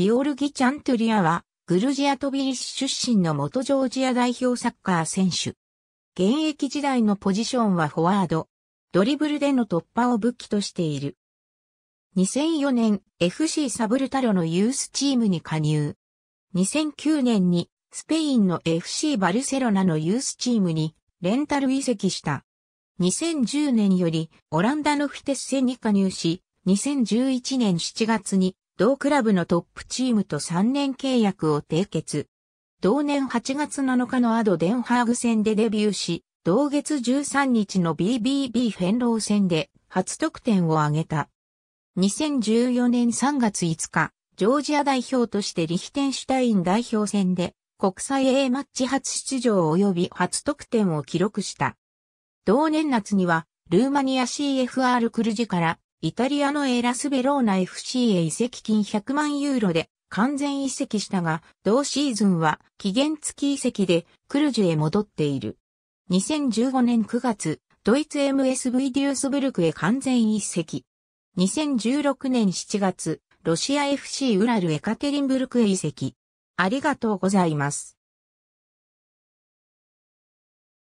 ギオルギ・チャントゥリアは、グルジア・トビリシ出身の元ジョージア代表サッカー選手。現役時代のポジションはフォワード。ドリブルでの突破を武器としている。2004年 FC サブルタロのユースチームに加入。2009年にスペインの FC バルセロナのユースチームにレンタル移籍した。2010年よりオランダのフィテッセに加入し、2011年7月に同クラブのトップチームと3年契約を締結。同年8月7日のアド・デンハーグ戦でデビューし、同月13日の BBB フェンロー戦で初得点を挙げた。2014年3月5日、ジョージア代表としてリヒテンシュタイン代表戦で国際 A マッチ初出場及び初得点を記録した。同年夏にはルーマニア CFR クルジからイタリアのエラスベローナ FC へ移籍金100万ユーロで完全移籍したが、同シーズンは期限付き移籍でクルジュへ戻っている。2015年9月、ドイツ MSV デュースブルクへ完全移籍。2016年7月、ロシア FC ウラルエカテリンブルクへ移籍。ありがとうございます。